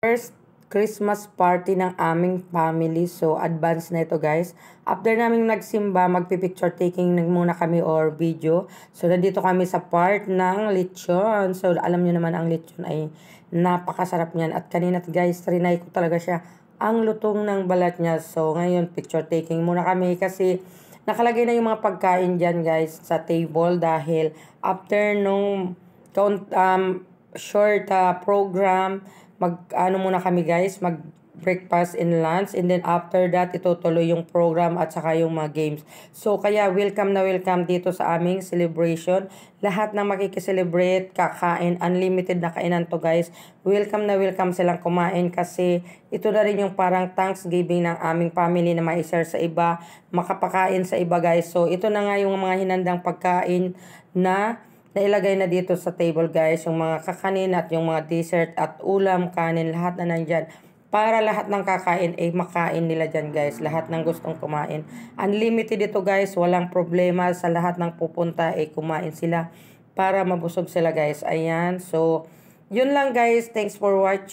first Christmas party ng aming family. So, advance na ito guys. After naming nagsimba, magpipicture taking muna kami or video. So, nandito kami sa part ng lechon. So, alam nyo naman ang lechon ay napakasarap niyan. At kanina guys, trinay ko talaga siya ang lutong ng balat niya. So, ngayon picture taking muna kami kasi nakalagay na yung mga pagkain dyan guys sa table dahil after nung um, short uh, program. Mag, ano muna kami guys, mag breakfast and lunch and then after that itutuloy yung program at saka yung mga games. So kaya welcome na welcome dito sa aming celebration. Lahat ng makikiselebrate, kakain, unlimited na kainan to guys. Welcome na welcome silang kumain kasi ito na rin yung parang Thanksgiving ng aming family na ma-share sa iba, makapakain sa iba guys. So ito na nga yung mga hinandang pagkain na Nailagay na dito sa table guys yung mga kakanin at yung mga dessert at ulam, kanin, lahat na nandyan. Para lahat ng kakain ay eh, makain nila dyan guys. Lahat ng gustong kumain. Unlimited ito guys. Walang problema sa lahat ng pupunta ay eh, kumain sila para mabusog sila guys. Ayan. So, yun lang guys. Thanks for watching.